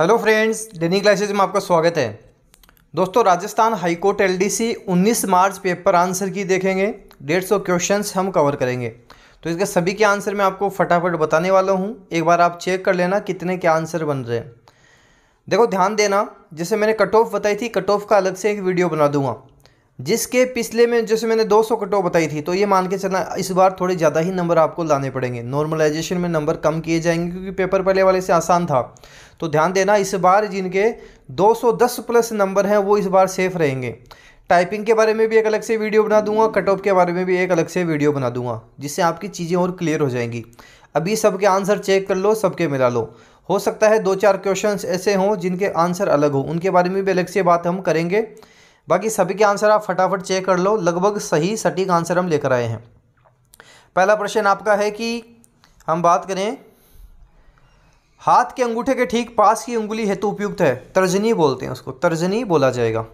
hello friends डेनी classes में आपका स्वागत है दोस्तों राजस्थान हाईकोर्ट सी 19 मार्च पेपर आंसर की देखेंगे डेढ़ सौ क्वेश्चन हम कवर करेंगे तो इसके सभी के आंसर मैं आपको फटाफट बताने वाला हूँ एक बार आप चेक कर लेना कितने के आंसर बन रहे हैं देखो ध्यान देना जैसे मैंने कट ऑफ बताई थी कट ऑफ का अलग से एक वीडियो बना दूंगा जिसके पिछले में जैसे मैंने 200 कटो बताई थी तो ये मान के चलना इस बार थोड़े ज़्यादा ही नंबर आपको लाने पड़ेंगे नॉर्मलाइजेशन में नंबर कम किए जाएंगे क्योंकि पेपर पहले वाले से आसान था तो ध्यान देना इस बार जिनके 210 प्लस नंबर हैं वो इस बार सेफ रहेंगे टाइपिंग के बारे में भी एक अलग से वीडियो बना दूंगा कट ऑफ के बारे में भी एक अलग से वीडियो बना दूंगा जिससे आपकी चीज़ें और क्लियर हो जाएंगी अभी सबके आंसर चेक कर लो सबके मिला लो हो सकता है दो चार क्वेश्चंस ऐसे हों जिनके आंसर अलग हो उनके बारे में भी अलग से बात हम करेंगे बाकी सभी के आंसर आप फटाफट चेक कर लो लगभग सही सटीक आंसर हम लेकर आए हैं पहला प्रश्न आपका है कि हम बात करें हाथ के अंगूठे के ठीक पास की उंगली हेतु उपयुक्त है तर्जनी बोलते हैं उसको तर्जनी बोला जाएगा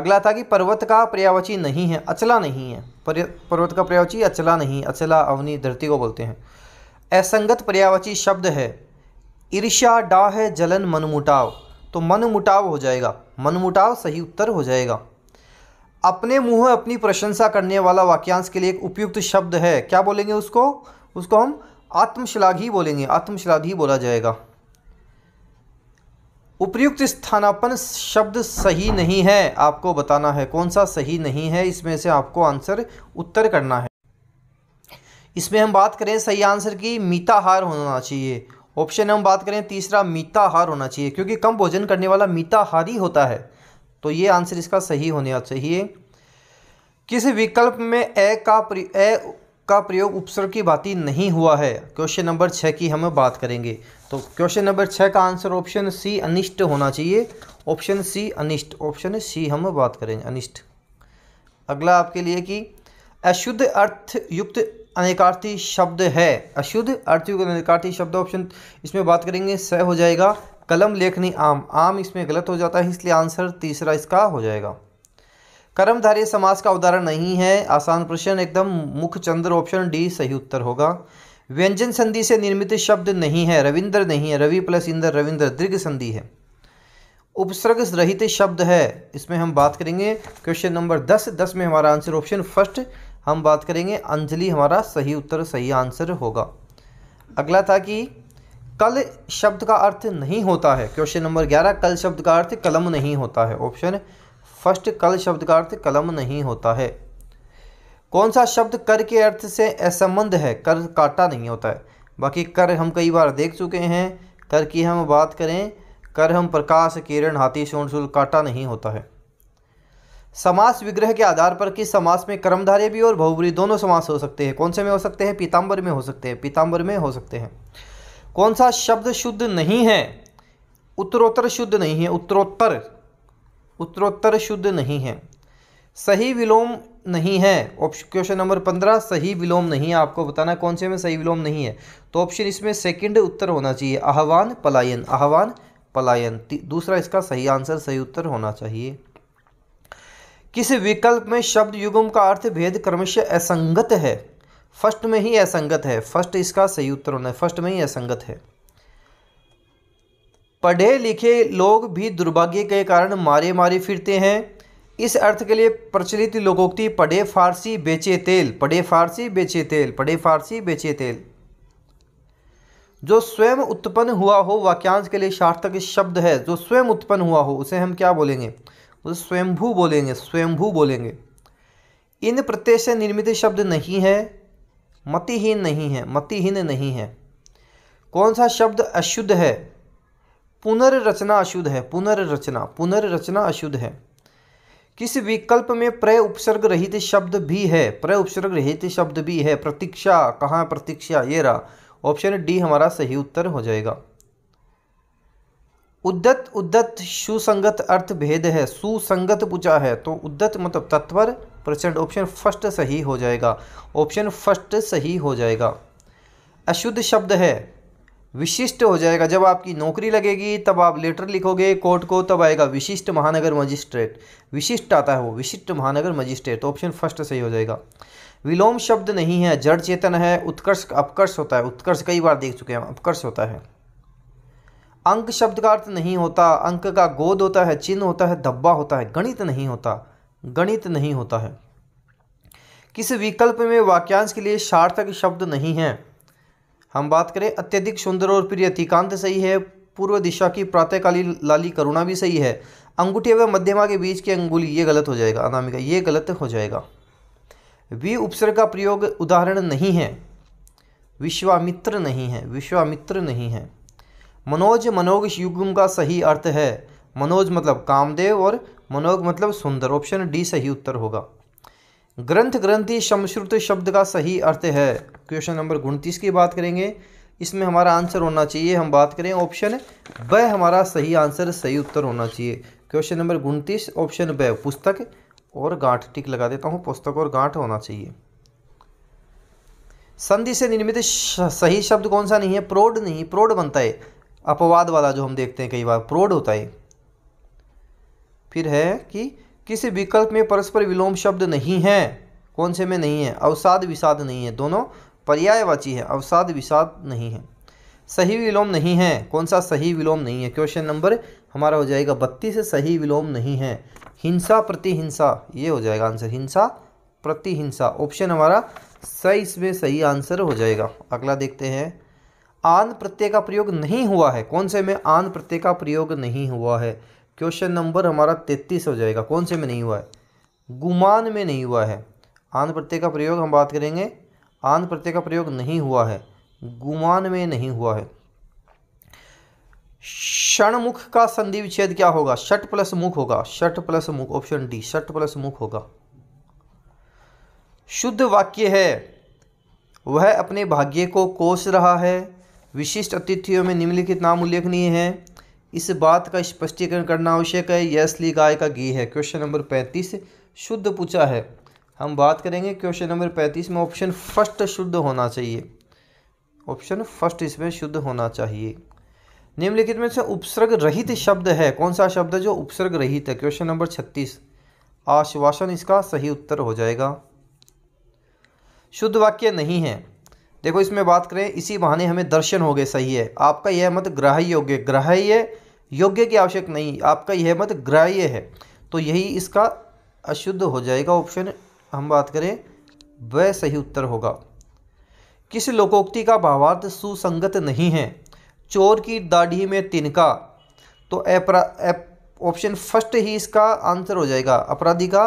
अगला था कि पर्वत का पर्यावची नहीं है अचला नहीं है पर्वत का पर्यावची अचला नहीं अचला अवनी धरती को बोलते हैं असंगत पर्यावची शब्द है ईर्ष्या डाह जलन मनमुटाव तो मनमुटाव हो जाएगा मनमुटाव सही उत्तर हो जाएगा अपने मुंह अपनी प्रशंसा करने वाला वाक्यांश के लिए एक उपयुक्त शब्द है क्या बोलेंगे उसको उसको हम आत्मश्लाघी बोलेंगे आत्मश्लाघी बोला जाएगा उपयुक्त स्थानापन शब्द सही नहीं है आपको बताना है कौन सा सही नहीं है इसमें से आपको आंसर उत्तर करना है इसमें हम बात करें सही आंसर की मिताहार होना चाहिए ऑप्शन हम बात करें तीसरा मीताहार होना चाहिए क्योंकि कम भोजन करने वाला मीताहारी होता है तो ये आंसर इसका सही होने चाहिए किस विकल्प में ए का ए का प्रयोग उपसर्ग की भांति नहीं हुआ है क्वेश्चन नंबर छः की हम बात करेंगे तो क्वेश्चन नंबर छः का आंसर ऑप्शन सी अनिष्ट होना चाहिए ऑप्शन सी अनिष्ट ऑप्शन सी हम बात करेंगे अनिष्ट अगला आपके लिए कि अशुद्ध अर्थ युक्त अनेकार्थी शब्द है अशुद्ध अर्थयुक्त अनेकार्थी शब्द ऑप्शन इसमें बात करेंगे स हो जाएगा कलम लेखनी आम आम इसमें गलत हो जाता है इसलिए आंसर तीसरा इसका हो जाएगा कर्मधारी समाज का उदाहरण नहीं है आसान प्रश्न एकदम मुख चंद्र ऑप्शन डी सही उत्तर होगा व्यंजन संधि से निर्मित शब्द नहीं है रविंद्र नहीं है रवि प्लस इंद्र रविंद्र दीर्घ संधि है उपसर्ग रहित शब्द है इसमें हम बात करेंगे क्वेश्चन नंबर दस दस में हमारा आंसर ऑप्शन फर्स्ट हम बात करेंगे अंजलि हमारा सही उत्तर सही आंसर होगा अगला था कि कल शब्द का अर्थ नहीं होता है क्वेश्चन नंबर ग्यारह कल शब्द का अर्थ कलम नहीं होता है ऑप्शन फर्स्ट कल शब्द का अर्थ कलम नहीं होता है कौन सा शब्द कर के अर्थ से असंबंध है कर काटा नहीं होता है बाकी कर हम कई बार देख चुके हैं कर की हम बात करें कर हम प्रकाश किरण हाथी सोनसूल काटा नहीं होता है समास विग्रह के आधार पर किस समास में कर्मधारय भी और बहुबरी दोनों समास हो सकते हैं कौन से में हो सकते हैं पीताम्बर में हो सकते हैं पीताम्बर में हो सकते हैं कौन सा शब्द शुद्ध नहीं है उत्तरोत्तर शुद्ध नहीं है उत्तरोत्तर उत्तरोत्तर शुद्ध नहीं है सही विलोम नहीं है ऑप्शन क्वेश्चन नंबर पंद्रह सही विलोम नहीं है आपको बताना कौन से में सही विलोम नहीं है तो ऑप्शन इसमें सेकंड उत्तर होना चाहिए आह्वान पलायन आह्वान पलायन दूसरा इसका सही आंसर सही उत्तर होना चाहिए किस विकल्प में शब्द युगम का अर्थ भेद क्रमश असंगत है फर्स्ट में ही असंगत है फर्स्ट इसका सही उत्तर होना है फर्स्ट में ही असंगत है पढ़े लिखे लोग भी दुर्भाग्य के कारण मारे मारे फिरते हैं इस अर्थ के लिए प्रचलित लोकोक्ति पढ़े फारसी बेचे तेल पढ़े फारसी बेचे तेल पढ़े फारसी बेचे तेल जो स्वयं उत्पन्न हुआ हो वाक्यांश के लिए सार्थक शब्द है जो स्वयं उत्पन्न हुआ हो उसे हम क्या बोलेंगे उसे स्वयंभू बोलेंगे स्वयंभू बोलेंगे इन प्रत्यय से निर्मित शब्द नहीं है मतिहीन नहीं है मतिहीन नहीं है कौन सा शब्द अशुद्ध है पुनर्रचना अशुद्ध है पुनर्रचना पुनर्रचना अशुद्ध है किस विकल्प में प्रय उपसर्ग रहित शब्द भी है प्रय उपसर्ग रहित शब्द भी है प्रतीक्षा कहाँ प्रतीक्षा ये रहा ऑप्शन डी हमारा सही उत्तर हो जाएगा उद्दत उद्दत सुसंगत अर्थ भेद है सुसंगत पूछा है तो उद्दत मतलब तत्पर प्रचंड ऑप्शन फर्स्ट सही हो जाएगा ऑप्शन फर्स्ट सही हो जाएगा अशुद्ध शब्द है विशिष्ट हो जाएगा जब आपकी नौकरी लगेगी तब आप लेटर लिखोगे कोर्ट को तब आएगा विशिष्ट महानगर मजिस्ट्रेट विशिष्ट आता है वो विशिष्ट महानगर मजिस्ट्रेट ऑप्शन तो फर्स्ट सही हो जाएगा विलोम शब्द नहीं है जड़ चेतन है उत्कर्ष अपकर्ष होता है उत्कर्ष कई बार देख चुके हैं अपकर्ष होता है अंक शब्द का अर्थ नहीं होता अंक का गोद होता है चिन्ह होता है धब्बा होता है गणित नहीं होता गणित नहीं होता है किस विकल्प में वाक्यांश के लिए सार्थक शब्द नहीं है हम बात करें अत्यधिक सुंदर और प्रिय अतिकांत सही है पूर्व दिशा की प्रातःकालीन लाली करुणा भी सही है अंगूठी व मध्यमा के बीच की अंगुली ये गलत हो जाएगा अनामिका ये गलत हो जाएगा वी उपसर्ग का प्रयोग उदाहरण नहीं है विश्वामित्र नहीं है विश्वामित्र नहीं है मनोज मनोज युगम का सही अर्थ है मनोज मतलब कामदेव और मनोज मतलब सुंदर ऑप्शन डी सही उत्तर होगा ग्रंथ ग्रंथि समश्रुत शब्द का सही अर्थ है क्वेश्चन नंबर उनतीस की बात करेंगे इसमें हमारा आंसर होना चाहिए हम बात करें ऑप्शन ब हमारा सही आंसर सही उत्तर होना चाहिए क्वेश्चन नंबर उनतीस ऑप्शन ब पुस्तक और गांठ टिक लगा देता हूँ पुस्तक और गांठ होना चाहिए संधि से निर्मित सही शब्द कौन सा नहीं है प्रोड नहीं प्रोड बनता है अपवाद वाला जो हम देखते हैं कई बार प्रोड होता है फिर है कि किसी विकल्प में परस्पर विलोम शब्द नहीं है कौन से में नहीं है अवसाद विषाद नहीं है दोनों पर्यायवाची है अवसाद विषाद नहीं है सही विलोम नहीं है कौन सा सही विलोम नहीं है क्वेश्चन नंबर हमारा हो जाएगा बत्तीस सही विलोम नहीं है हिंसा प्रतिहिंसा ये हो जाएगा आंसर हिंसा प्रतिहिंसा ऑप्शन हमारा सही इसमें सही आंसर हो जाएगा अगला देखते हैं आन प्रत्यय का प्रयोग नहीं हुआ है कौन से में आन प्रत्यय का प्रयोग नहीं हुआ है क्वेश्चन नंबर हमारा तैतीस हो जाएगा कौन से में नहीं हुआ है गुमान में नहीं हुआ है आन प्रत्यय का प्रयोग हम बात करेंगे आन प्रत्यय का प्रयोग नहीं हुआ है गुमान में नहीं हुआ है षणमुख का संधि विच्छेद क्या होगा षट प्लस मुख होगा षट प्लस मुख ऑप्शन डी षट प्लस मुख होगा शुद्ध वाक्य है वह अपने भाग्य को कोस रहा है विशिष्ट अतिथियों में निम्नलिखित नाम उल्लेखनीय है इस बात का स्पष्टीकरण करना आवश्यक है यह असली गाय का घी है क्वेश्चन नंबर पैंतीस शुद्ध पूछा है हम बात करेंगे क्वेश्चन नंबर पैंतीस में ऑप्शन फर्स्ट शुद्ध होना चाहिए ऑप्शन फर्स्ट इसमें शुद्ध होना चाहिए निम्नलिखित में से उपसर्ग रहित शब्द है कौन सा शब्द है जो उपसर्ग रहित है क्वेश्चन नंबर छत्तीस आश्वासन इसका सही उत्तर हो जाएगा शुद्ध वाक्य नहीं है देखो इसमें बात करें इसी बहाने हमें दर्शन हो गए सही है आपका यह मत ग्राह्य योग्य ग्राह्य योग्य की आवश्यक नहीं आपका यह मत ग्राह्य है तो यही इसका अशुद्ध हो जाएगा ऑप्शन हम बात करें वह सही उत्तर होगा किस लोकोक्ति का भावार्थ सुसंगत नहीं है चोर की दाढ़ी में तिनका तो अपरा ऑप्शन फर्स्ट ही इसका आंसर हो जाएगा अपराधी का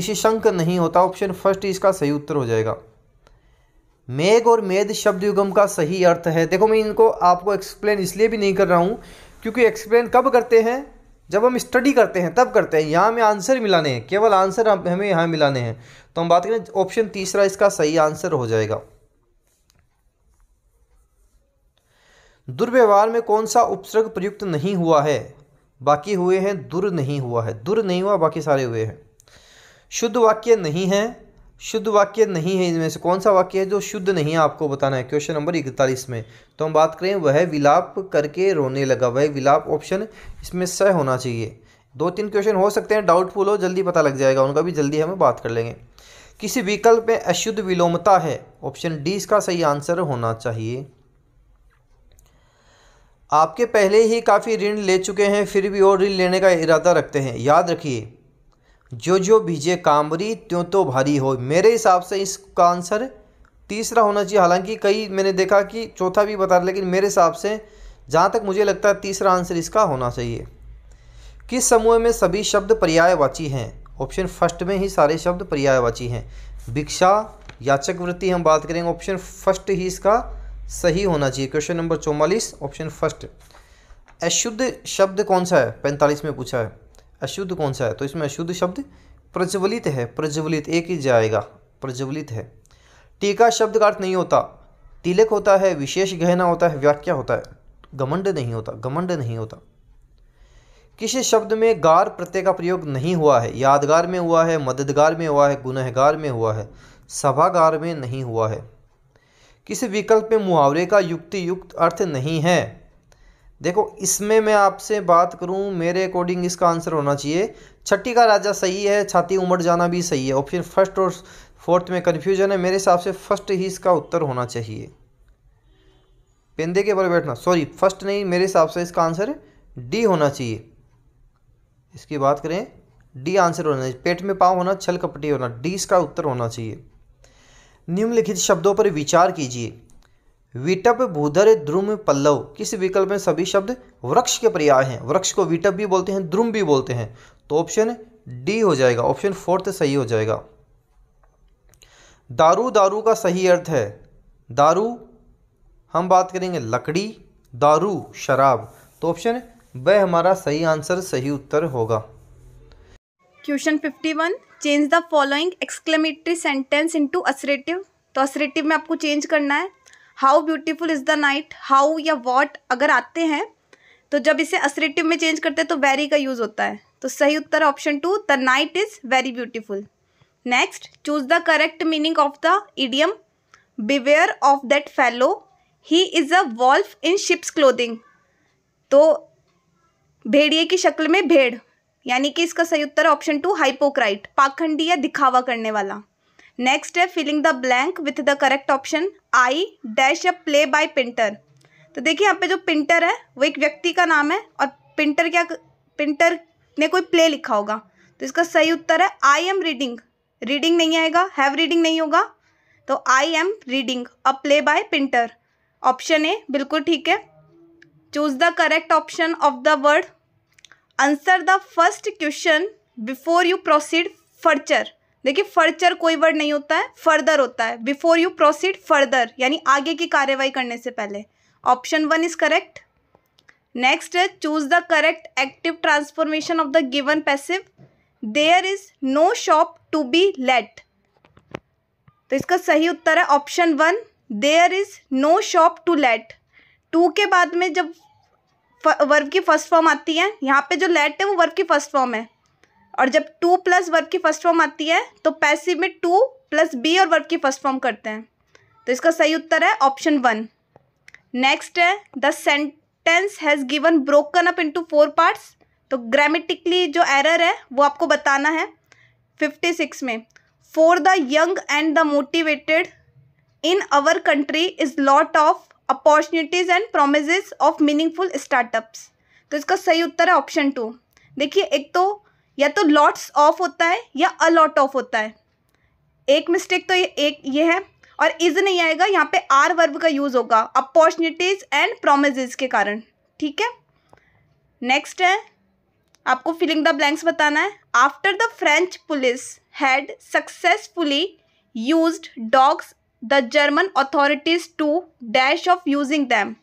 निशंक नहीं होता ऑप्शन फर्स्ट इसका सही उत्तर हो जाएगा मेघ और मेद शब्द युगम का सही अर्थ है देखो मैं इनको आपको एक्सप्लेन इसलिए भी नहीं कर रहा हूँ क्योंकि एक्सप्लेन कब करते हैं जब हम स्टडी करते हैं तब करते हैं यहाँ हमें आंसर मिलाने हैं केवल आंसर हमें यहाँ मिलाने हैं तो हम बात करें ऑप्शन तीसरा इसका सही आंसर हो जाएगा दुर्व्यवहार में कौन सा उपसर्ग प्रयुक्त नहीं हुआ है बाकी हुए हैं दुर नहीं हुआ है दुर नहीं हुआ बाकी सारे हुए हैं शुद्ध वाक्य नहीं है शुद्ध वाक्य नहीं है इनमें से कौन सा वाक्य है जो शुद्ध नहीं है आपको बताना है क्वेश्चन नंबर इकतालीस में तो हम बात करें वह विलाप करके रोने लगा वह विलाप ऑप्शन इसमें सह होना चाहिए दो तीन क्वेश्चन हो सकते हैं डाउटफुल हो जल्दी पता लग जाएगा उनका भी जल्दी हमें बात कर लेंगे किसी विकल्प में अशुद्ध विलोमता है ऑप्शन डी इसका सही आंसर होना चाहिए आपके पहले ही काफ़ी ऋण ले चुके हैं फिर भी और ऋण लेने का इरादा रखते हैं याद रखिए जो जो बीजे कामरी त्यों तो भारी हो मेरे हिसाब से इसका आंसर तीसरा होना चाहिए हालांकि कई मैंने देखा कि चौथा भी बता लेकिन मेरे हिसाब से जहाँ तक मुझे लगता है तीसरा आंसर इसका होना चाहिए किस समूह में सभी शब्द पर्यायवाची हैं ऑप्शन फर्स्ट में ही सारे शब्द पर्यायवाची हैं भिक्षा याचक वृत्ति हम बात करेंगे ऑप्शन फर्स्ट ही इसका सही होना चाहिए क्वेश्चन नंबर चौवालीस ऑप्शन फर्स्ट अशुद्ध शब्द कौन सा है पैंतालीस में पूछा है अशुद्ध कौन सा है तो इसमें अशुद्ध शब्द प्रज्वलित है प्रज्वलित एक ही जाएगा प्रज्वलित है टीका शब्द का अर्थ नहीं होता तिलक होता है विशेष गहना होता है व्याख्या होता है घमंड नहीं होता घमंड नहीं होता किसी शब्द में गार प्रत्यय का प्रयोग नहीं हुआ है यादगार में हुआ है मददगार में हुआ है गुनहगार में हुआ है सभागार में नहीं हुआ है किसी विकल्प में मुहावरे का युक्ति युक्त अर्थ नहीं है देखो इसमें मैं आपसे बात करूं मेरे अकॉर्डिंग इसका आंसर होना चाहिए छठी का राजा सही है छाती उमड़ जाना भी सही है और फिर फर्स्ट और फोर्थ में कन्फ्यूजन है मेरे हिसाब से फर्स्ट ही इसका उत्तर होना चाहिए पेंदे के पर बैठना सॉरी फर्स्ट नहीं मेरे हिसाब से इसका आंसर डी होना चाहिए इसकी बात करें डी आंसर होना चाहिए पेट में पाँव होना छल कपटी होना डी इसका उत्तर होना चाहिए निम्नलिखित शब्दों पर विचार कीजिए विटप भूधर द्रुम पल्लव किस विकल्प में सभी शब्द वृक्ष के पर्याय हैं वृक्ष को विटप भी बोलते हैं द्रुम भी बोलते हैं तो ऑप्शन डी हो जाएगा ऑप्शन फोर्थ सही हो जाएगा दारू दारू का सही अर्थ है दारू हम बात करेंगे लकड़ी दारू शराब तो ऑप्शन वह हमारा सही आंसर सही उत्तर होगा question fifty one change the following exclamatory sentence into assertive तो असरेटिव में आपको चेंज करना है how beautiful is the night how या वॉट अगर आते हैं तो जब इसे असरेटिव में चेंज करते हैं तो वेरी का यूज़ होता है तो सही उत्तर option two the night is very beautiful next choose the correct meaning of the idiom beware of that fellow he is a wolf in sheep's clothing तो भेड़िए की शक्ल में भेड़ यानी कि इसका सही उत्तर ऑप्शन टू हाइपोक्राइट पाखंडी या दिखावा करने वाला नेक्स्ट है filling the blank with the correct option I dash a play by Pinter तो देखिए यहाँ पे जो पिंटर है वो एक व्यक्ति का नाम है और पिंटर क्या पिंटर ने कोई प्ले लिखा होगा तो इसका सही उत्तर है आई एम रीडिंग रीडिंग नहीं आएगा हैव रीडिंग नहीं होगा तो I am reading a play by Pinter option A बिल्कुल ठीक है choose the correct option of the word answer the first question before you proceed further देखिए फर्चर कोई वर्ड नहीं होता है फर्दर होता है बिफोर यू प्रोसीड फर्दर यानी आगे की कार्यवाही करने से पहले option one is correct next है choose the correct active transformation of the given passive there is no shop to be let तो इसका सही उत्तर है option one there is no shop to let to के बाद में जब वर्ब की फर्स्ट फॉर्म आती है यहाँ पे जो लेट है वो वर्ब की फर्स्ट फॉर्म है और जब टू प्लस वर्ब की फर्स्ट फॉर्म आती है तो पैसिव में टू प्लस बी और वर्ब की फर्स्ट फॉर्म करते हैं तो इसका सही उत्तर है ऑप्शन वन नेक्स्ट है the sentence has given broken up into four parts तो ग्रामेटिकली जो एरर है वो आपको बताना है फिफ्टी सिक्स में for the young and the motivated in our country is lot of opportunities and promise of meaningful startups तो इसका सही उत्तर है ऑप्शन टू देखिए एक तो या तो लॉट्स ऑफ होता है या अलॉट ऑफ होता है एक मिस्टेक तो ये एक ये है और इज नहीं आएगा यहाँ पे आर वर्ब का यूज़ होगा अपॉर्चुनिटीज़ एंड प्रोमिज के कारण ठीक है नेक्स्ट है आपको फिलिंग द ब्लैंक्स बताना है after the French police had successfully use dogs the German authorities to dash of using them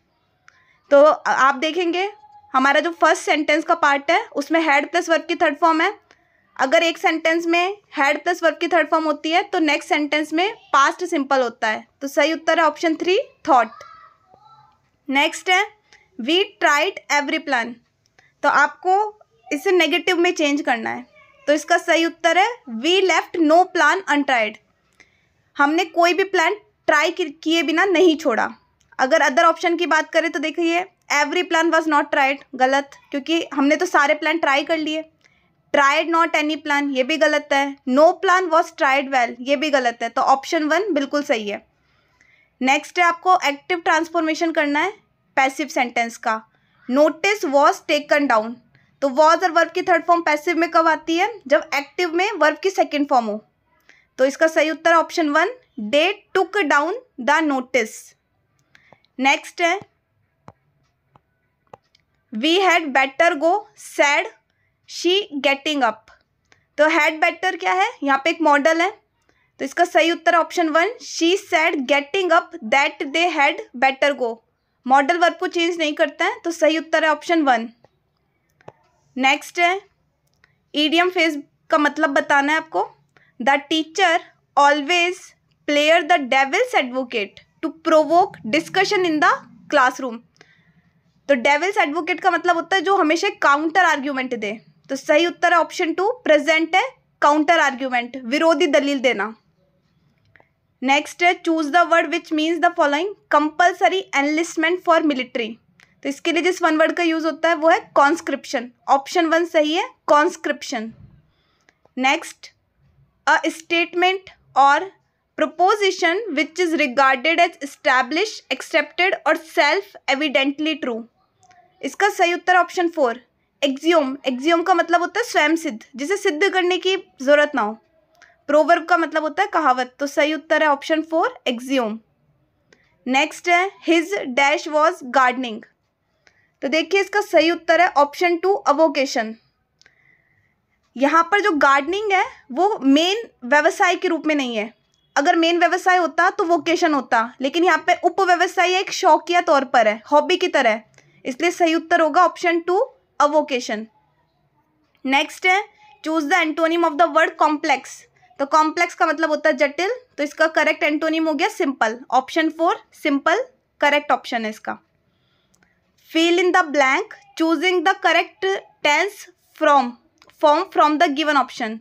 तो आप देखेंगे हमारा जो फर्स्ट सेंटेंस का पार्ट है उसमें हैड प्लस वर्ब की थर्ड फॉर्म है अगर एक सेंटेंस में हैड प्लस वर्ब की थर्ड फॉर्म होती है तो नेक्स्ट सेंटेंस में पास्ट सिंपल होता है तो सही उत्तर है ऑप्शन थ्री थॉट नेक्स्ट है वी ट्राइड एवरी प्लान तो आपको इसे नेगेटिव में चेंज करना है तो इसका सही उत्तर है we left no plan untried हमने कोई भी प्लान ट्राई किए बिना नहीं छोड़ा अगर अदर ऑप्शन की बात करें तो देखिए every plan was not tried गलत क्योंकि हमने तो सारे प्लान ट्राई कर लिए ट्राइड नॉट एनी प्लान ये भी गलत है no plan was tried well ये भी गलत है तो ऑप्शन वन बिल्कुल सही है नेक्स्ट है आपको एक्टिव ट्रांसफॉर्मेशन करना है पैसिव सेंटेंस का नोटिस वॉज टेकन डाउन तो वॉज और वर्ब की थर्ड फॉर्म पैसिव में कब आती है जब एक्टिव में वर्ब की सेकेंड फॉर्म हो तो इसका सही उत्तर option one they took down the notice next है we had better go said she getting up तो हैड बेटर क्या है यहाँ पे एक मॉडल है तो इसका सही उत्तर option one she said getting up that they had better go modal verb को चेंज नहीं करता है तो सही उत्तर है ऑप्शन वन नेक्स्ट है ईडीएम फेज का मतलब बताना है आपको the teacher always plays the devil's advocate to provoke discussion in the classroom तो डेविल्स एडवोकेट का मतलब होता है जो हमेशा काउंटर आर्ग्यूमेंट दे तो सही उत्तर है ऑप्शन टू प्रेजेंट है काउंटर आर्ग्यूमेंट विरोधी दलील देना नेक्स्ट है choose the word which means the following compulsory enlistment for military तो इसके लिए जिस वन वर्ड का यूज होता है वो है कॉन्स्क्रिप्शन ऑप्शन वन सही है कॉन्स्क्रिप्शन नेक्स्ट अ स्टेटमेंट और proposition which is regarded as established accepted और सेल्फ एविडेंटली ट्रू इसका सही उत्तर ऑप्शन फोर एक्जियोम एक्जियोम का मतलब होता है स्वयं सिद्ध जिसे सिद्ध करने की जरूरत ना हो प्रोवर्ब का मतलब होता है कहावत तो सही उत्तर है ऑप्शन फोर एक्जियोम नेक्स्ट है हिज डैश वॉज गार्डनिंग तो देखिए इसका सही उत्तर है ऑप्शन टू अवोकेशन यहाँ पर जो गार्डनिंग है वो मेन व्यवसाय के रूप में नहीं है अगर मेन व्यवसाय होता तो वोकेशन होता लेकिन यहाँ पे उप व्यवसाय एक शौकिया तौर पर है हॉबी की तरह इसलिए सही उत्तर होगा ऑप्शन टू अवोकेशन नेक्स्ट है choose the antonym of the word complex तो कॉम्प्लेक्स का मतलब होता है जटिल तो इसका करेक्ट एंटोनिम हो गया simple option four simple correct option है इसका fill in the blank choosing the correct tense from form from the given option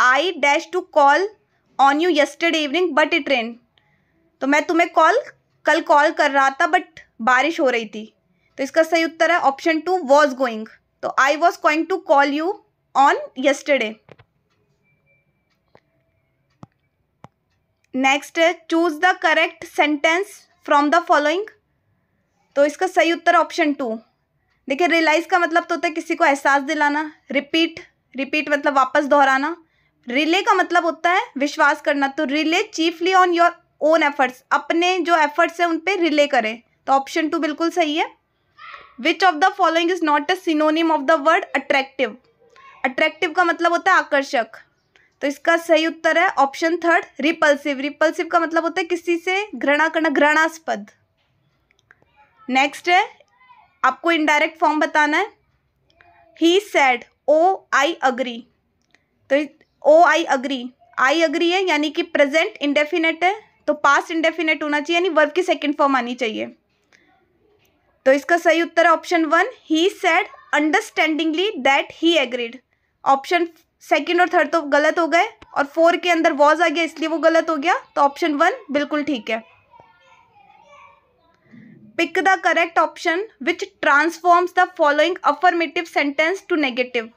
I dash to call on you yesterday evening but it rain तो मैं तुम्हें call कल call कर रहा था but बारिश हो रही थी तो इसका सही उत्तर है ऑप्शन टू वॉज गोइंग तो I was going to call you on yesterday next है choose the correct sentence from the following तो इसका सही उत्तर ऑप्शन टू देखिए रियलाइज का मतलब तो होता है किसी को एहसास दिलाना रिपीट रिपीट मतलब वापस दोहराना रिले का मतलब होता है विश्वास करना तो rely chiefly on your own efforts अपने जो एफर्ट्स हैं उन पर रिले करें तो ऑप्शन टू बिल्कुल सही है which of the following is not a synonym of the word attractive attractive का मतलब होता है आकर्षक तो इसका सही उत्तर है ऑप्शन थर्ड रिपल्सिव रिपल्सिव का मतलब होता है किसी से घृणा करना घृणास्पद नेक्स्ट है आपको इनडायरेक्ट फॉर्म बताना है ही सैड ओ आई अग्री तो ओ आई अग्री आई अग्री है यानी कि प्रेजेंट इंडेफिनेट है तो पास्ट इंडेफिनेट होना चाहिए यानी वर्ब की सेकेंड फॉर्म आनी चाहिए तो इसका सही उत्तर option one he said understandingly that he agreed option second और थर्ड तो गलत हो गए और फोर के अंदर वॉज आ गया इसलिए वो गलत हो गया तो ऑप्शन वन बिल्कुल ठीक है pick the correct option which transforms the following affirmative sentence to negative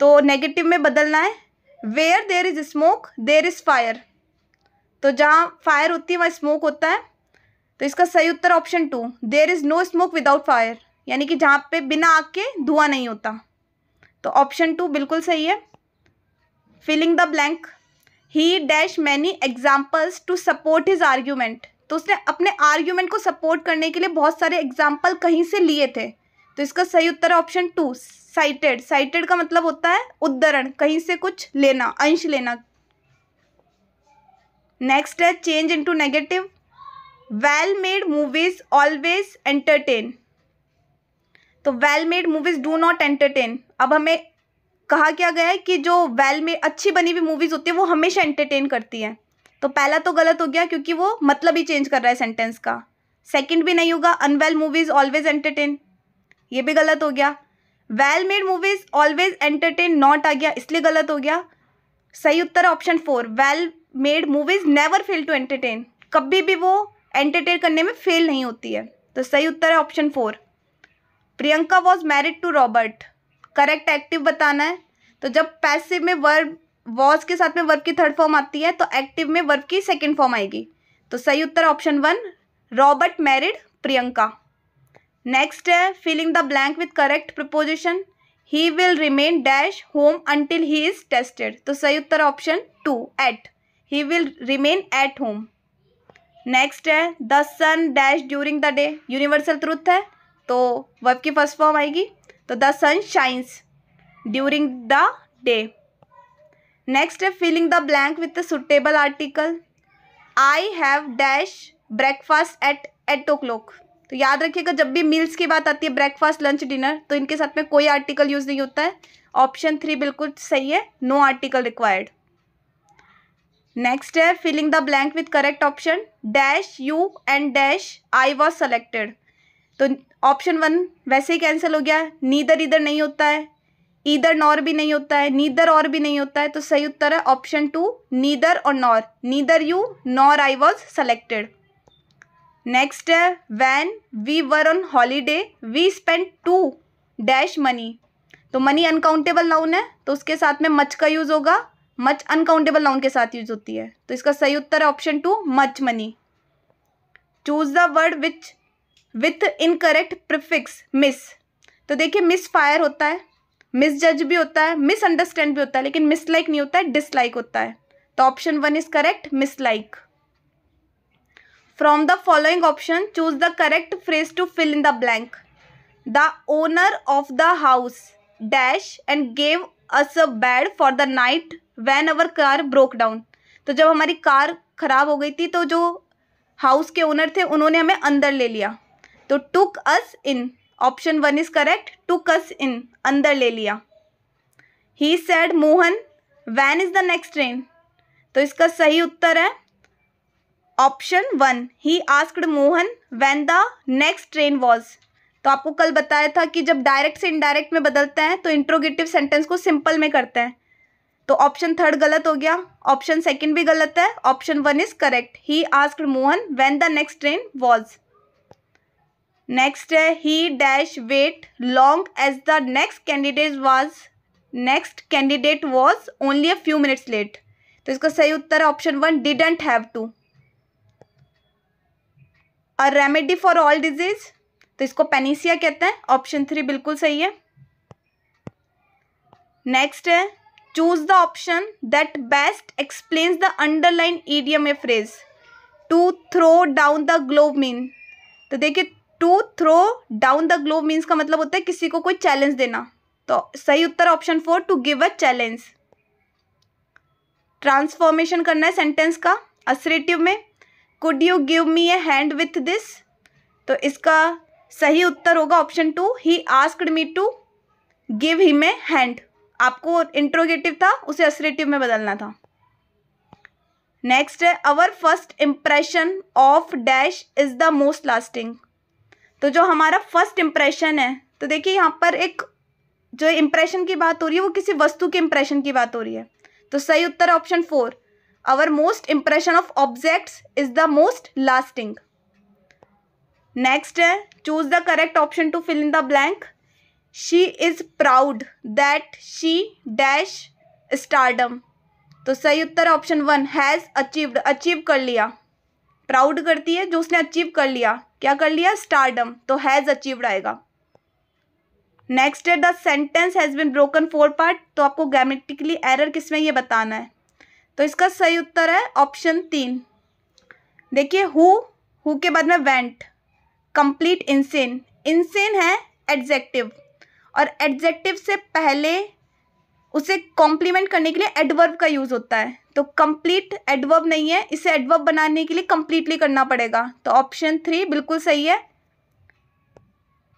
तो नेगेटिव में बदलना है where there is smoke there is fire तो जहाँ फायर होती है वहाँ स्मोक होता है तो इसका सही उत्तर option two there is no smoke without fire यानी कि जहां पे बिना आग के धुआं नहीं होता तो ऑप्शन टू बिल्कुल सही है filling the blank he dash many examples to support his argument तो उसने अपने आर्ग्यूमेंट को सपोर्ट करने के लिए बहुत सारे एग्जाम्पल कहीं से लिए थे तो इसका सही उत्तर ऑप्शन टू साइटेड साइटेड का मतलब होता है उद्धरण कहीं से कुछ लेना अंश लेना नेक्स्ट है change into negative well made movies always entertain तो well made movies do not entertain अब हमें कहा क्या गया है कि जो वेल में अच्छी बनी हुई मूवीज़ होती है वो हमेशा एंटरटेन करती है तो पहला तो गलत हो गया क्योंकि वो मतलब ही चेंज कर रहा है सेंटेंस का सेकंड भी नहीं होगा अनवेल मूवीज़ ऑलवेज एंटरटेन ये भी गलत हो गया well made movies always entertain not आ गया इसलिए गलत हो गया सही उत्तर option four well made movies never fail to entertain कभी भी वो एंटरटेन करने में फेल नहीं होती है तो सही उत्तर है option four Priyanka was married to Robert correct active बताना है तो जब पैसिव में वर्ब वॉज के साथ में वर्ब की थर्ड फॉर्म आती है तो एक्टिव में वर्ब की सेकेंड फॉर्म आएगी तो सही उत्तर option one Robert married Priyanka next है filling the blank with correct preposition he will remain dash home until he is tested तो सही उत्तर option two at he will remain at home next है the sun dash during the day universal truth है तो verb की first form आएगी तो the sun shines during the day next है filling the blank with the suitable article I have dash breakfast at eight o'clock तो याद रखिएगा जब भी मील्स की बात आती है ब्रेकफास्ट लंच डिनर तो इनके साथ में कोई आर्टिकल यूज़ नहीं होता है ऑप्शन थ्री बिल्कुल सही है नो आर्टिकल रिक्वायर्ड नेक्स्ट है filling the blank with correct option dash you and dash I was selected तो ऑप्शन वन वैसे ही कैंसिल हो गया नीदर इधर नहीं होता है ईधर नॉर भी नहीं होता है नीदर और भी नहीं होता है तो सही उत्तर है ऑप्शन टू नीदर और nor neither you nor I was selected next है when we were on holiday we spend too dash money तो मनी अनकाउंटेबल नाउन है तो उसके साथ में मच का यूज़ होगा मच अनकाउंटेबल नाउन के साथ यूज होती है तो इसका सही उत्तर है option two much money choose the word which with incorrect prefix miss तो देखिए मिस फायर होता है मिस जज भी होता है मिस अंडरस्टैंड भी होता है लेकिन मिसलाइक नहीं होता है डिसलाइक होता है तो option one is correct mislike from the following option choose the correct phrase to fill in the blank the owner of the house dash and gave us a bed for the night when our car broke down तो जब हमारी car खराब हो गई थी तो जो house के ओनर थे उन्होंने हमें अंदर ले लिया तो took us in option one is correct took us in अंदर ले लिया he said Mohan when is the next train तो इसका सही उत्तर है option one he asked Mohan when the next train was तो आपको कल बताया था कि जब डायरेक्ट से इनडायरेक्ट में बदलते हैं तो इंट्रोगेटिव सेंटेंस को सिंपल में करते हैं तो ऑप्शन थर्ड गलत हो गया ऑप्शन सेकंड भी गलत है option one is correct he asked Mohan when the next train was next है he dash wait long as the next candidate was next candidate was only a few minutes late तो इसका सही उत्तर है option one didn't have to a remedy for all disease तो इसको पेनिसिया कहते हैं ऑप्शन थ्री बिल्कुल सही है नेक्स्ट है choose the option that best explain the underline idiom a phrase to throw down the glove mean तो देखिए to throw down the glove means का मतलब होता है किसी को कोई चैलेंज देना तो सही उत्तर option four to give a challenge transformation करना है सेंटेंस का असरेटिव में could you give me a hand with this तो इसका सही उत्तर होगा option two he asked me to give him a hand आपको इंट्रोगेटिव था उसे असरेटिव में बदलना था नेक्स्ट है our first impression of dash is the most lasting तो जो हमारा फर्स्ट इम्प्रेशन है तो देखिए यहाँ पर एक जो इम्प्रेशन की बात हो रही है वो किसी वस्तु के इम्प्रेशन की बात हो रही है तो सही उत्तर option four our most impression of objects is the most lasting next है choose the correct option to fill in the blank she is proud that she dash stardom तो सही उत्तर option one has achieved achieve कर लिया proud करती है जो उसने अचीव कर लिया क्या कर लिया स्टार्डम तो हैज़ अचीव्ड आएगा नेक्स्ट है the sentence has been broken four part तो आपको ग्रामेटिकली एरर किसमें यह बताना है तो इसका सही उत्तर है ऑप्शन तीन देखिए हु हु के बाद में वेंट कंप्लीट इंसेन इंसेन है एडजेक्टिव और एडजेक्टिव से पहले उसे कॉम्प्लीमेंट करने के लिए एडवर्ब का यूज़ होता है तो कंप्लीट एडवर्ब नहीं है इसे एडवर्ब बनाने के लिए कंप्लीटली करना पड़ेगा तो ऑप्शन थ्री बिल्कुल सही है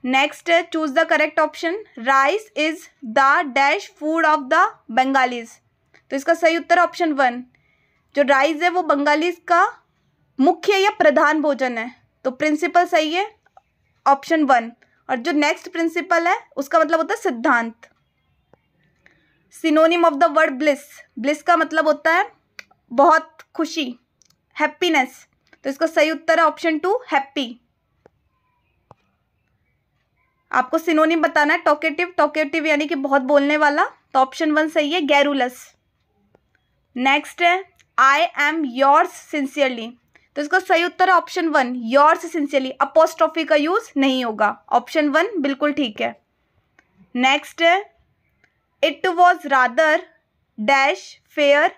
next choose the correct option rice is the dash food of the Bengalis तो इसका सही उत्तर ऑप्शन वन जो राइस है वो बंगालीज का मुख्य या प्रधान भोजन है तो प्रिंसिपल सही है ऑप्शन वन और जो नेक्स्ट प्रिंसिपल है उसका मतलब होता है सिद्धांत synonym of the word bliss bliss का मतलब होता है बहुत खुशी हैप्पीनेस तो इसका सही उत्तर है ऑप्शन टू हैप्पी आपको सिनोनिम बताना है टॉकेटिव टॉकेटिव यानी कि बहुत बोलने वाला तो ऑप्शन वन सही है गैरुलस नेक्स्ट है आई एम योर्स सिंसियरली तो इसका सही उत्तर है ऑप्शन वन योर से सिंसियरली अपोस्ट्रॉफी का यूज नहीं होगा ऑप्शन वन बिल्कुल ठीक है नेक्स्ट है it was rather dash fair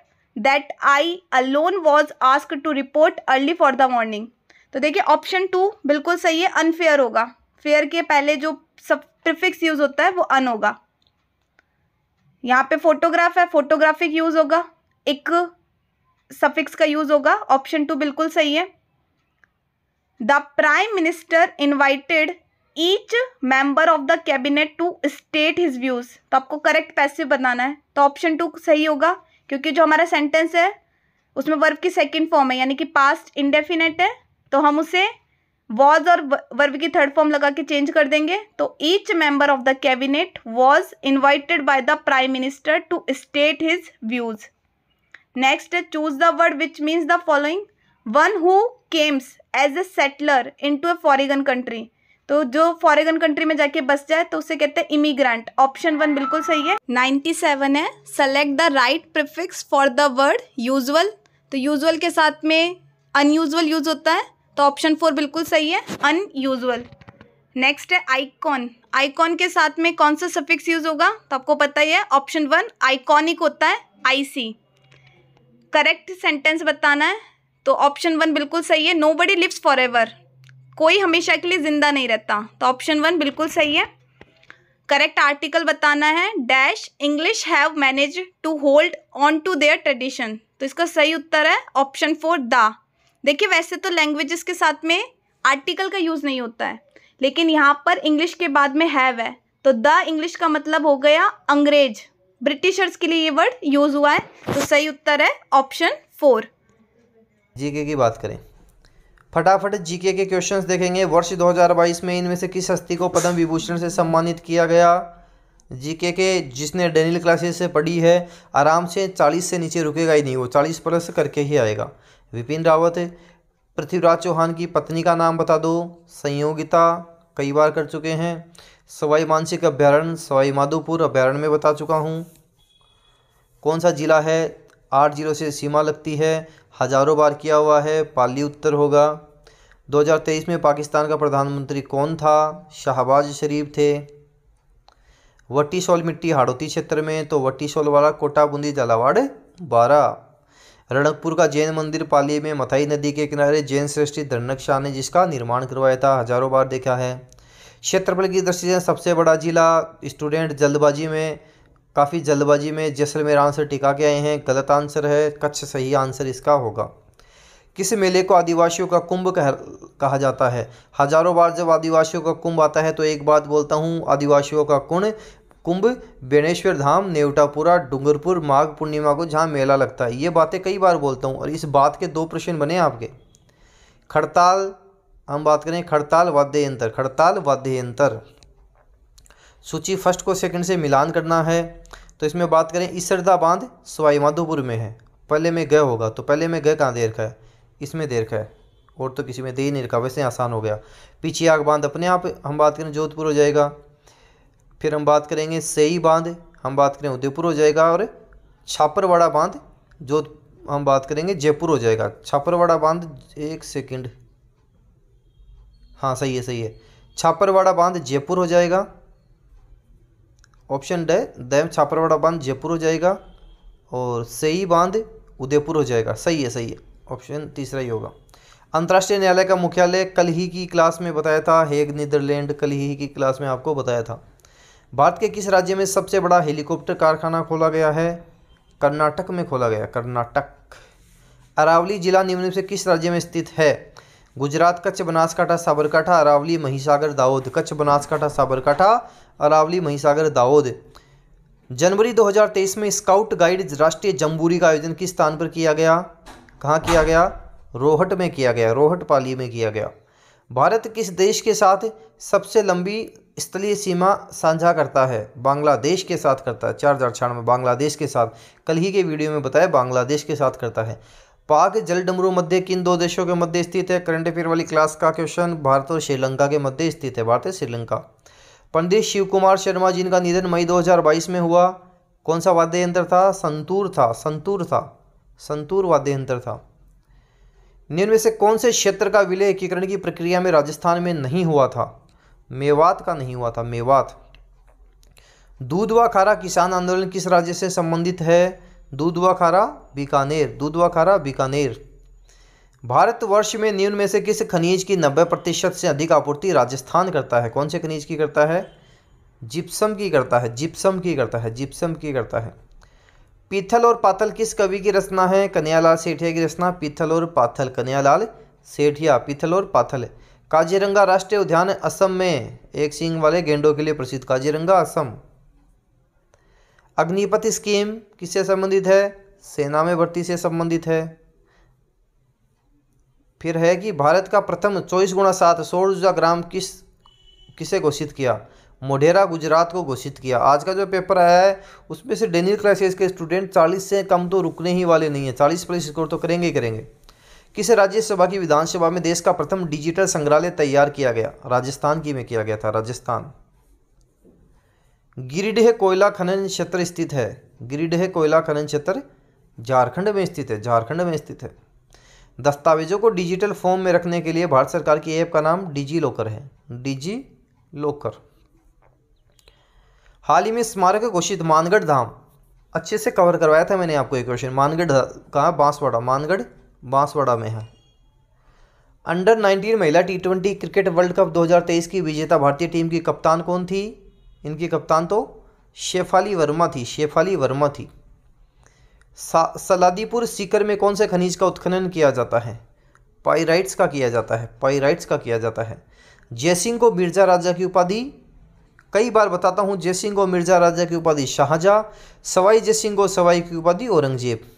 that I alone was ask to report early for the morning तो देखिए ऑप्शन टू बिल्कुल सही है अनफेयर होगा फेयर के पहले जो सब प्रिफिक्स यूज होता है वो अन होगा यहाँ पे फोटोग्राफ है फोटोग्राफिक यूज होगा एक सफिक्स का यूज होगा ऑप्शन टू बिल्कुल सही है the prime minister invited each member of the cabinet to state his views तो आपको करेक्ट पैसिव बनाना है तो ऑप्शन टू सही होगा क्योंकि जो हमारा सेंटेंस है उसमें वर्ब की सेकेंड फॉर्म है यानी कि पास्ट इंडेफिनेट है तो हम उसे वॉज और वर्ब की थर्ड फॉर्म लगा के चेंज कर देंगे तो each member of the cabinet was invited by the prime minister to state his views next choose the word which means the following one who comes as a settler into a foreign country तो जो फॉरेगन country में जाके बस जाए तो उसे कहते हैं इमिग्रांट ऑप्शन वन बिल्कुल सही है नाइन्टी सेवन है select the right prefix for the word usual तो यूजल के साथ में अनयूजल यूज होता है तो ऑप्शन फोर बिल्कुल सही है अनयूजल नेक्स्ट है आइकॉन आइकॉन के साथ में कौन सा सफिक्स यूज होगा तो आपको पता ही है ऑप्शन वन आइकॉनिक होता है आईसी करेक्ट सेंटेंस बताना है तो ऑप्शन वन बिल्कुल सही है nobody lives forever कोई हमेशा के लिए ज़िंदा नहीं रहता तो ऑप्शन वन बिल्कुल सही है करेक्ट आर्टिकल बताना है dash English have manage to hold on to their tradition तो इसका सही उत्तर है ऑप्शन फोर द देखिए वैसे तो लैंग्वेजेस के साथ में आर्टिकल का यूज़ नहीं होता है लेकिन यहाँ पर इंग्लिश के बाद में हैव है तो द इंग्लिश का मतलब हो गया अंग्रेज ब्रिटिशर्स के लिए ये वर्ड यूज हुआ है तो सही उत्तर है ऑप्शन फोर जीके की बात करें फटाफट जीके के क्वेश्चंस देखेंगे वर्ष 2022 में इनमें से किस हस्ती को पद्म विभूषण से सम्मानित किया गया जीके के जिसने डेनियल क्लासेस से पढ़ी है आराम से 40 से नीचे रुकेगा ही नहीं वो 40 प्लस करके ही आएगा विपिन रावत पृथ्वीराज चौहान की पत्नी का नाम बता दो संयोगिता कई बार कर चुके हैं सवाई मानसिक अभ्यारण्य सवाई माधोपुर अभ्यारण्य में बता चुका हूँ कौन सा ज़िला है आठ जीरो से सीमा लगती है हज़ारों बार किया हुआ है पाली उत्तर होगा 2023 में पाकिस्तान का प्रधानमंत्री कौन था शाहबाज शरीफ थे वट्टी मिट्टी हाड़ोती क्षेत्र में तो वट्टी वाला कोटा बूंदी झालावाड़ बारह रणकपुर का जैन मंदिर पाली में मथाई नदी के किनारे जैन श्रेष्ठी धरनक शाह ने जिसका निर्माण करवाया था हजारों बार देखा है क्षेत्रफल की दृष्टि से सबसे बड़ा जिला स्टूडेंट जल्दबाजी में काफ़ी जल्दबाजी में जैसलमेर आंसर टिका के आए हैं गलत आंसर है कच्छ सही आंसर इसका होगा किस मेले को आदिवासियों का कुंभ कह कहा जाता है हजारों बार जब आदिवासियों का कुंभ आता है तो एक बात बोलता हूँ आदिवासियों का कुण कुंभ बेनेश्वर धाम नेवटापुरा डूंगरपुर माघ पूर्णिमा को जहाँ मेला लगता है ये बातें कई बार बोलता हूँ और इस बात के दो प्रश्न बने आपके खड़ताल हम बात करें खड़ताल वाद्य यंत्र खड़ताल वाद्य यंत्र सूची फर्स्ट को सेकंड से मिलान करना है तो इसमें बात करें ईसरदा बांध सवाईमाधोपुर में है पहले में गए होगा तो पहले में गए कहाँ दे रखा है इसमें दे रखा है और तो किसी में दे ही नहीं रखा वैसे आसान हो गया पीछे आग बांध अपने आप हम बात करें जोधपुर हो जाएगा फिर हम बात करेंगे सेई बांध हम बात करें उदयपुर हो जाएगा और छापरवाड़ा बांध जो हम बात करेंगे जयपुर हो जाएगा छापरवाड़ा बांध एक सेकंड हाँ सही है सही है छापरवाड़ा बांध जयपुर हो जाएगा ऑप्शन डे डैम छापरवाड़ा बांध जयपुर हो जाएगा और सेई बांध उदयपुर हो जाएगा सही है सही है ऑप्शन तीसरा ही होगा अंतर्राष्ट्रीय न्यायालय का मुख्यालय कल ही की क्लास में बताया था हेग नीदरलैंड कल ही की क्लास में आपको बताया था भारत के किस राज्य में सबसे बड़ा हेलीकॉप्टर कारखाना खोला गया है कर्नाटक में खोला गया कर्नाटक अरावली जिला निम्न से किस राज्य में स्थित है गुजरात कच्छ बनासकाठा साबरकाठा अरावली महिसागर दाऊद कच्छ बनासकाठा साबरकाठा अरावली महिसागर दाऊद जनवरी 2023 में स्काउट गाइड राष्ट्रीय जम्बूरी का आयोजन किस स्थान पर किया गया कहाँ किया गया रोहट में किया गया रोहट पाली में किया गया भारत किस देश के साथ सबसे लंबी स्थलीय सीमा साझा करता है बांग्लादेश के साथ करता है चार हज़ार छियानवे बांग्लादेश के साथ कल ही के वीडियो में बताया बांग्लादेश के साथ करता है पाक जल डमरू मध्य किन दो देशों के मध्य स्थित है करंट अफेयर वाली क्लास का क्वेश्चन भारत और श्रीलंका के मध्य स्थित है भारत श्रीलंका पंडित शिव कुमार शर्मा जिनका निधन मई 2022 में हुआ कौन सा वाद्य यंत्र था संतूर था संतूर था संतूर वाद्य यंत्र था निम्न में से कौन से क्षेत्र का विलय एकीकरण की प्रक्रिया में राजस्थान में नहीं हुआ था मेवात का नहीं हुआ था मेवात दूध व खारा किसान आंदोलन किस राज्य से संबंधित है दूध व खारा बीकानेर दूध व खारा बीकानेर भारतवर्ष में न्यून में से किस खनिज की नब्बे प्रतिशत से अधिक आपूर्ति राजस्थान करता है कौन से खनिज की करता है जिप्सम की करता है जिप्सम की करता है जिप्सम की करता है पीथल और पाथल किस कवि की रचना है कन्यालाल सेठिया की रचना पीथल और पाथल कन्यालाल सेठिया पीथल और पाथल काजीरंगा राष्ट्रीय उद्यान असम में एक सींग वाले गेंडों के लिए प्रसिद्ध काजीरंगा असम अग्निपथ स्कीम किससे संबंधित है सेना में भर्ती से संबंधित है फिर है कि भारत का प्रथम चौबीस गुणा सात सौर ऊर्जा ग्राम किस किसे घोषित किया मोढेरा गुजरात को घोषित किया आज का जो पेपर आया है उसमें से डेनियल क्लासेस के स्टूडेंट चालीस से कम तो रुकने ही वाले नहीं है चालीस प्लस स्कोर तो करेंगे ही करेंगे किसे राज्यसभा की विधानसभा में देश का प्रथम डिजिटल संग्रहालय तैयार किया गया राजस्थान की में किया गया था राजस्थान गिरिडेह कोयला खनन क्षेत्र स्थित है गिरिडेह कोयला खनन क्षेत्र झारखंड में स्थित है झारखंड में स्थित है दस्तावेजों को डिजिटल फॉर्म में रखने के लिए भारत सरकार की ऐप का नाम डिजी लॉकर है डिजी लॉकर हाल ही में स्मारक घोषित मानगढ़ धाम अच्छे से कवर करवाया था मैंने आपको एक क्वेश्चन मानगढ़ कहाँ बांसवाड़ा मानगढ़ बांसवाड़ा में है अंडर 19 महिला T twenty cricket world cup 2023 की विजेता भारतीय टीम की कप्तान कौन थी इनकी कप्तान तो शेफाली वर्मा थी शेफाली वर्मा थी सलादीपुर सीकर में कौन से खनिज का उत्खनन किया जाता है पाइराइट्स का किया जाता है पाइराइट्स का किया जाता है जयसिंह को मिर्जा राजा की उपाधि कई बार बताता हूँ जयसिंह को मिर्जा राजा की उपाधि शाहजहाँ सवाई जयसिंह को सवाई की उपाधि औरंगजेब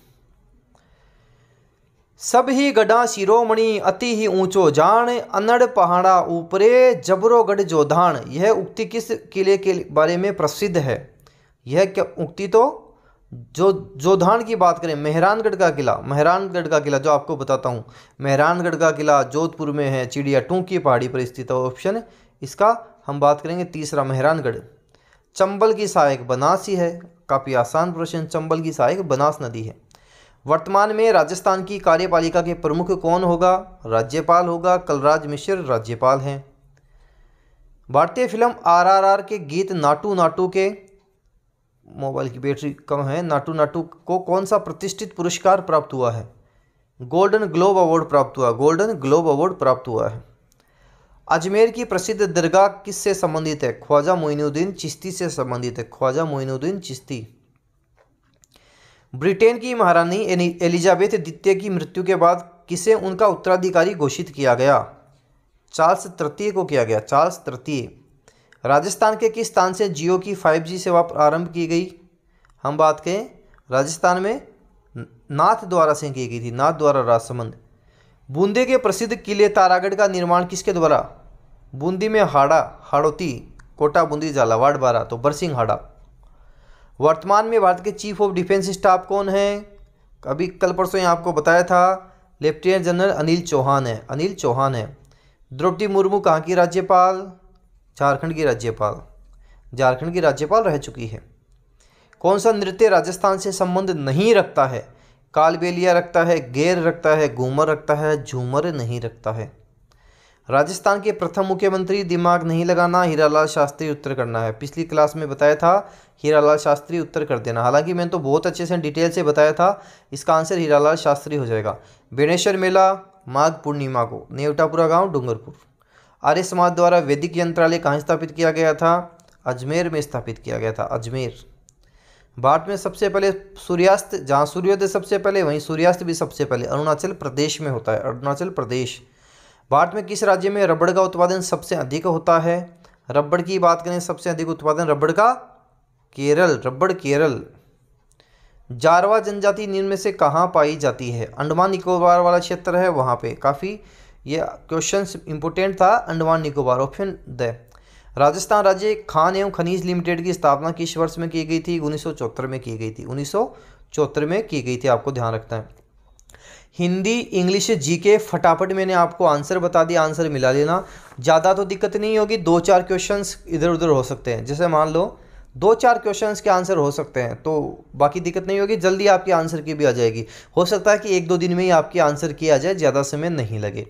सब ही गढ़ा शिरोमणि अति ही ऊंचो जान अनड़ पहाड़ा ऊपरे जबरो गढ़ जोधान यह उक्ति किस किले के बारे में प्रसिद्ध है यह क्या उक्ति तो जो जोधान की बात करें मेहरानगढ़ का किला मेहरानगढ़ का किला जो आपको बताता हूँ मेहरानगढ़ का किला जोधपुर में है चिड़िया टूकी पहाड़ी पर स्थित है ऑप्शन इसका हम बात करेंगे तीसरा मेहरानगढ़ चंबल की सहायक बनास ही है काफ़ी आसान प्रश्न चंबल की सहायक बनास नदी है वर्तमान में राजस्थान की कार्यपालिका के प्रमुख कौन होगा राज्यपाल होगा कलराज मिश्र राज्यपाल हैं भारतीय फिल्म आरआरआर के गीत नाटू नाटू के मोबाइल की बैटरी कम है नाटू नाटू को कौन सा प्रतिष्ठित पुरस्कार प्राप्त हुआ है गोल्डन ग्लोब अवार्ड प्राप्त हुआ गोल्डन ग्लोब अवार्ड प्राप्त हुआ है अजमेर की प्रसिद्ध दरगाह किससे संबंधित है ख्वाजा मोइनुद्दीन चिश्ती से संबंधित है ख्वाजा मोइनुद्दीन चिश्ती ब्रिटेन की महारानी एलिजाबेथ द्वितीय की मृत्यु के बाद किसे उनका उत्तराधिकारी घोषित किया गया चार्ल्स तृतीय को किया गया चार्ल्स तृतीय राजस्थान के किस स्थान से जियो की 5G सेवा प्रारंभ की गई हम बात करें राजस्थान में नाथ द्वारा से की गई थी नाथ द्वारा राजसमंद बूंदी के प्रसिद्ध किले तारागढ़ का निर्माण किसके द्वारा बूंदी में हाड़ा हाड़ोती कोटा बूंदी झालावाड़ बारा तो बरसिंह हाड़ा वर्तमान में भारत के चीफ ऑफ डिफेंस स्टाफ कौन है अभी कल परसों यहाँ आपको बताया था लेफ्टिनेंट जनरल अनिल चौहान है अनिल चौहान है द्रौपदी मुर्मू कहाँ की राज्यपाल झारखंड की राज्यपाल झारखंड की राज्यपाल रह चुकी है कौन सा नृत्य राजस्थान से संबंध नहीं रखता है कालबेलिया रखता है गेर रखता है घूमर रखता है झूमर नहीं रखता है राजस्थान के प्रथम मुख्यमंत्री दिमाग नहीं लगाना हीरालाल शास्त्री उत्तर करना है पिछली क्लास में बताया था हीरालाल शास्त्री उत्तर कर देना हालांकि मैंने तो बहुत अच्छे से डिटेल से बताया था इसका आंसर हीरालाल शास्त्री हो जाएगा बेणेश्वर मेला माघ पूर्णिमा को नेवटापुरा गांव डूंगरपुर आर्य समाज द्वारा वैदिक यंत्रालय कहाँ स्थापित किया गया था अजमेर में स्थापित किया गया था अजमेर भारत में सबसे पहले सूर्यास्त जहाँ सूर्योदय सबसे पहले वहीं सूर्यास्त भी सबसे पहले अरुणाचल प्रदेश में होता है अरुणाचल प्रदेश भारत में किस राज्य में रबड़ का उत्पादन सबसे अधिक होता है रबड़ की बात करें सबसे अधिक उत्पादन रबड़ का केरल रबड़ केरल जारवा जनजाति निम्न में से कहाँ पाई जाती है अंडमान निकोबार वाला क्षेत्र है वहाँ पे काफ़ी ये क्वेश्चन इंपोर्टेंट था अंडमान निकोबार ऑप्शन द राजस्थान राज्य खान एवं खनिज लिमिटेड की स्थापना किस वर्ष में की गई थी उन्नीस में की गई थी उन्नीस में की गई थी आपको ध्यान रखना है हिंदी इंग्लिश जी के फटाफट मैंने आपको आंसर बता दिया आंसर मिला लेना ज़्यादा तो दिक्कत नहीं होगी दो चार क्वेश्चंस इधर उधर हो सकते हैं जैसे मान लो दो चार क्वेश्चन के आंसर हो सकते हैं तो बाकी दिक्कत नहीं होगी जल्दी आपके आंसर की भी आ जाएगी हो सकता है कि एक दो दिन में ही आपके आंसर की आ जाए ज़्यादा समय नहीं लगे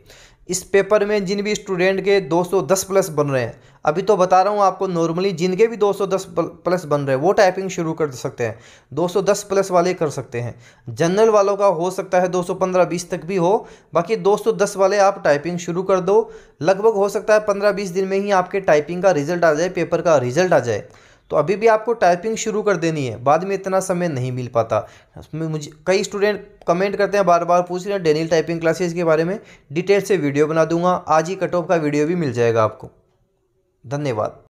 इस पेपर में जिन भी स्टूडेंट के 210 प्लस बन रहे हैं अभी तो बता रहा हूँ आपको नॉर्मली जिनके भी 210 प्लस बन रहे हैं वो टाइपिंग शुरू कर सकते हैं 210 प्लस वाले कर सकते हैं जनरल वालों का हो सकता है 215 20 तक भी हो बाकी 210 वाले आप टाइपिंग शुरू कर दो लगभग हो सकता है 15 20 दिन में ही आपके टाइपिंग का रिजल्ट आ जाए पेपर का रिजल्ट आ जाए तो अभी भी आपको टाइपिंग शुरू कर देनी है बाद में इतना समय नहीं मिल पाता उसमें मुझे कई स्टूडेंट कमेंट करते हैं बार बार पूछ रहे हैं डेनियल टाइपिंग क्लासेस के बारे में डिटेल से वीडियो बना दूंगा आज ही कट ऑफ का वीडियो भी मिल जाएगा आपको धन्यवाद